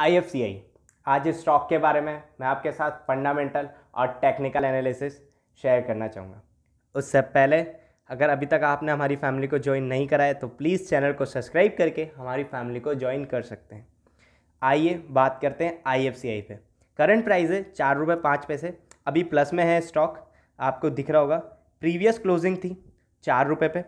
आई आज इस स्टॉक के बारे में मैं आपके साथ फंडामेंटल और टेक्निकल एनालिसिस शेयर करना चाहूँगा उससे पहले अगर अभी तक आपने हमारी फैमिली को ज्वाइन नहीं कराया तो प्लीज़ चैनल को सब्सक्राइब करके हमारी फैमिली को ज्वाइन कर सकते हैं आइए बात करते हैं आई एफ सी आई पर करंट प्राइस है चार रुपये पाँच पैसे अभी प्लस में है स्टॉक आपको दिख रहा होगा प्रीवियस क्लोजिंग थी चार रुपये पे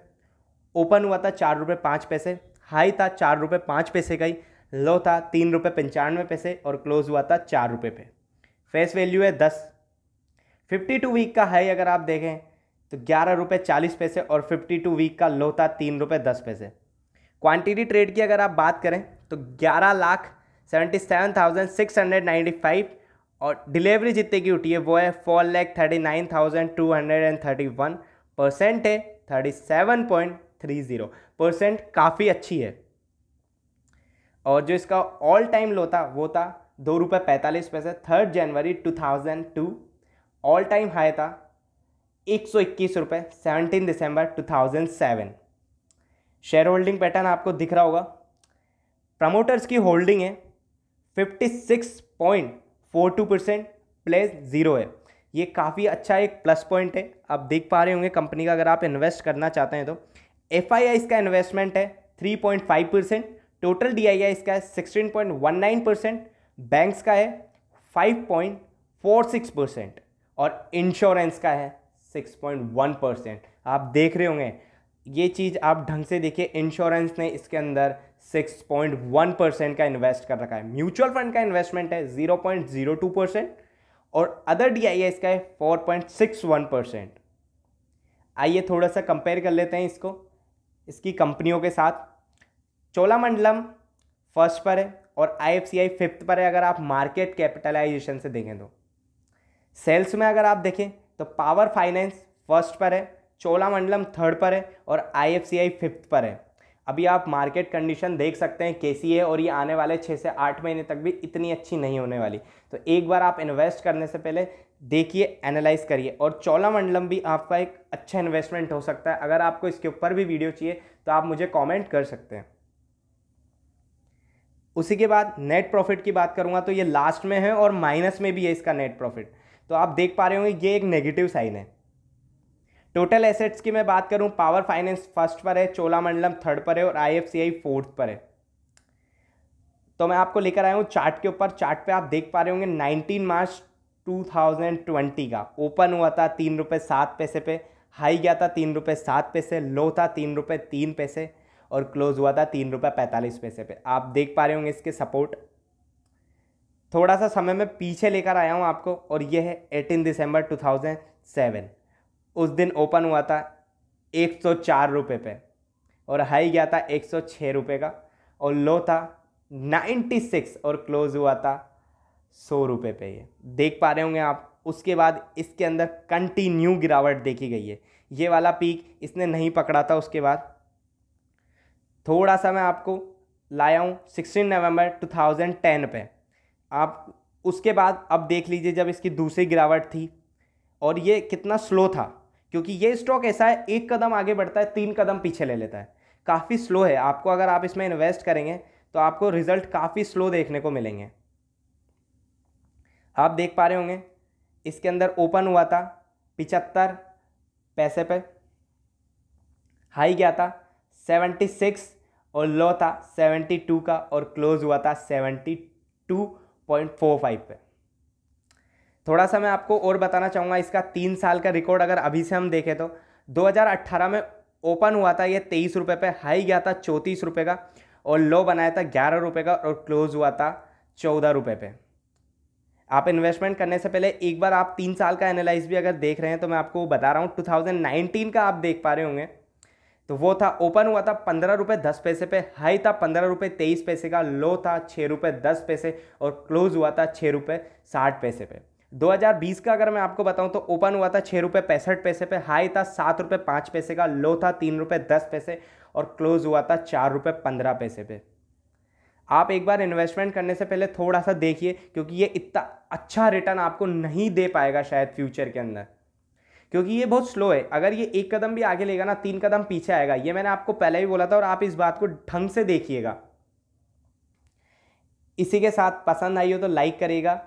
ओपन हुआ था चार रुपये पाँच पैसे हाई था चार रुपये पाँच पैसे का ही लो था तीन रुपये पंचानवे पैसे और क्लोज हुआ था चार रुपये पे फेस वैल्यू है दस फिफ्टी टू वीक का हाई अगर आप देखें तो ग्यारह रुपये चालीस पैसे और फिफ्टी टू वीक का लो था तीन रुपये दस पैसे क्वांटिटी ट्रेड की अगर आप बात करें तो ग्यारह lakh seventy seven thousand six hundred ninety five और डिलीवरी जितने की उठी है वो है four lakh thirty nine thousand two hundred and thirty one percent है thirty seven point three zero percent काफ़ी अच्छी है और जो इसका ऑल टाइम लो था वो था दो रुपये पैंतालीस पैसे third January two thousand two all time high था एक सौ इक्कीस रुपये seventeen December two thousand seven share holding pattern आपको दिख रहा होगा प्रमोटर्स की होल्डिंग है fifty six point four two percent place zero है ये काफ़ी अच्छा एक प्लस पॉइंट है आप देख पा रहे होंगे कंपनी का अगर आप इन्वेस्ट करना चाहते हैं तो एफ इसका इन्वेस्टमेंट है three point five percent total D I इसका है sixteen point one nine percent banks का है five point four six percent और इंश्योरेंस का है सिक्स पॉइंट वन परसेंट आप देख रहे होंगे ये चीज़ आप ढंग से देखिए इंश्योरेंस ने इसके अंदर सिक्स पॉइंट वन परसेंट का इन्वेस्ट कर रखा है म्यूचुअल फंड का इन्वेस्टमेंट है zero zero point two percent और अदर डी आई इसका है four point six one percent आइए थोड़ा सा कंपेयर कर लेते हैं इसको इसकी कंपनियों के साथ चोलामंडलम फर्स्ट पर है और आईएफसीआई फिफ्थ पर है अगर आप मार्केट कैपिटलाइजेशन से देखें तो सेल्स में अगर आप देखें तो पावर फाइनेंस फर्स्ट पर है चोलामंडलम थर्ड पर है और आईएफसीआई फिफ्थ पर है अभी आप मार्केट कंडीशन देख सकते हैं कैसी है और ये आने वाले छः से आठ महीने तक भी इतनी अच्छी नहीं होने वाली तो एक बार आप इन्वेस्ट करने से पहले देखिए एनालाइज करिए और चोलामंडलम भी आपका एक अच्छा इन्वेस्टमेंट हो सकता है अगर आपको इसके ऊपर भी वीडियो चाहिए तो आप मुझे कॉमेंट कर सकते हैं उसी के बाद नेट प्रॉफिट की बात करूँगा तो ये लास्ट में है और माइनस में भी है इसका नेट प्रॉफिट तो आप देख पा रहे होंगे ये एक नेगेटिव साइन है टोटल एसेट्स की मैं बात करूं पावर फाइनेंस फर्स्ट पर है चोलामंडलम थर्ड पर है और आई फोर्थ पर है तो मैं आपको लेकर आया हूँ चार्ट के ऊपर चार्ट पे आप देख पा रहे होंगे 19 मार्च 2020 का ओपन हुआ था तीन रुपये सात पैसे पे हाई गया था तीन रुपये सात पैसे लो था तीन रुपये तीन पैसे और क्लोज़ हुआ था तीन रुपये पैंतालीस पैसे पे आप देख पा रहे होंगे इसके सपोर्ट थोड़ा सा समय में पीछे लेकर आया हूँ आपको और यह है eighteen December two thousand seven उस दिन ओपन हुआ था एक सौ चार रुपये पे और हाई गया था एक सौ छः रुपये का और लो था नाइन्टी सिक्स और क्लोज़ हुआ था सौ रुपये पे ये देख पा रहे होंगे आप उसके बाद इसके अंदर कंटिन्यू गिरावट देखी गई है ये वाला पीक इसने नहीं पकड़ा था उसके बाद थोड़ा सा मैं आपको लाया हूँ सिक्सटीन नवंबर टेन पे आप उसके बाद अब देख लीजिए जब इसकी दूसरी गिरावट थी और ये कितना स्लो था क्योंकि ये स्टॉक ऐसा है एक कदम आगे बढ़ता है तीन कदम पीछे ले लेता है काफ़ी स्लो है आपको अगर आप इसमें इन्वेस्ट करेंगे तो आपको रिजल्ट काफ़ी स्लो देखने को मिलेंगे आप देख पा रहे होंगे इसके अंदर ओपन हुआ था पिचहत्तर पैसे पे हाई गया था सेवेंटी सिक्स और लो था 72 का और क्लोज हुआ था 72.45 पे थोड़ा सा मैं आपको और बताना चाहूँगा इसका तीन साल का रिकॉर्ड अगर अभी से हम देखें तो 2018 में ओपन हुआ था ये तेईस रुपये पर हाई गया था चौंतीस रुपये का और लो बनाया था ग्यारह रुपये का और क्लोज हुआ था चौदह रुपये पे आप इन्वेस्टमेंट करने से पहले एक बार आप तीन साल का एनालाइज भी अगर देख रहे हैं तो मैं आपको बता रहा हूँ 2019 का आप देख पा रहे होंगे तो वो था ओपन हुआ था पंद्रह रुपये दस पैसे पे हाई था पंद्रह रुपये तेईस पैसे का लो था छः रुपये दस पैसे और क्लोज हुआ था छः रुपये साठ पैसे पे 2020 का अगर मैं आपको बताऊं तो ओपन हुआ था छः रुपये पैंसठ पैसे पे हाई था सात रुपये पाँच पैसे का लो था तीन रुपये दस पैसे और क्लोज हुआ था चार रुपये पंद्रह पैसे पे आप एक बार इन्वेस्टमेंट करने से पहले थोड़ा सा देखिए क्योंकि ये इतना अच्छा रिटर्न आपको नहीं दे पाएगा शायद फ्यूचर के अंदर क्योंकि ये बहुत स्लो है अगर ये एक कदम भी आगे लेगा ना तीन कदम पीछे आएगा ये मैंने आपको पहले ही बोला था और आप इस बात को ढंग से देखिएगा इसी के साथ पसंद आई हो तो लाइक करेगा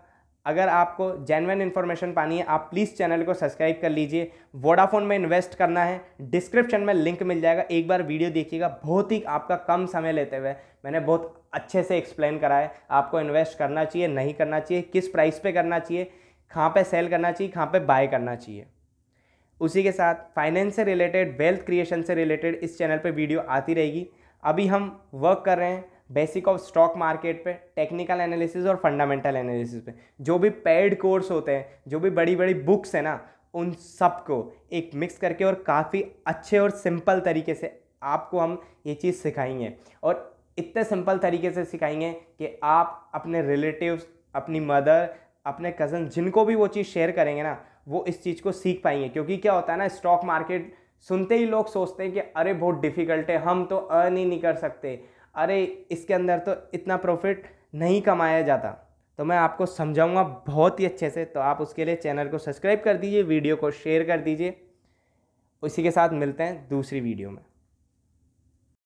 अगर आपको जेनवन इन्फॉर्मेशन पानी है आप प्लीज़ चैनल को सब्सक्राइब कर लीजिए वोडाफोन में इन्वेस्ट करना है डिस्क्रिप्शन में लिंक मिल जाएगा एक बार वीडियो देखिएगा बहुत ही आपका कम समय लेते हुए मैंने बहुत अच्छे से एक्सप्लेन करा है आपको इन्वेस्ट करना चाहिए नहीं करना चाहिए किस प्राइस पे करना चाहिए कहाँ पे सेल करना चाहिए कहाँ पे बाय करना चाहिए उसी के साथ फाइनेंस से रिलेटेड वेल्थ क्रिएशन से रिलेटेड इस चैनल पर वीडियो आती रहेगी अभी हम वर्क कर रहे हैं बेसिक ऑफ स्टॉक मार्केट पे टेक्निकल एनालिसिस और फंडामेंटल एनालिसिस पे जो भी पेड कोर्स होते हैं जो भी बड़ी बड़ी बुक्स हैं ना उन सब को एक मिक्स करके और काफ़ी अच्छे और सिंपल तरीके से आपको हम ये चीज़ सिखाएंगे और इतने सिंपल तरीके से सिखाएंगे कि आप अपने रिलेटिव्स अपनी मदर अपने कज़न जिनको भी वो चीज़ शेयर करेंगे ना वो इस चीज़ को सीख पाएंगे क्योंकि क्या होता है ना स्टॉक मार्केट सुनते ही लोग सोचते हैं कि अरे बहुत डिफ़िकल्ट है हम तो अर्न ही नहीं कर सकते अरे इसके अंदर तो इतना प्रॉफिट नहीं कमाया जाता तो मैं आपको समझाऊंगा बहुत ही अच्छे से तो आप उसके लिए चैनल को सब्सक्राइब कर दीजिए वीडियो को शेयर कर दीजिए उसी के साथ मिलते हैं दूसरी वीडियो में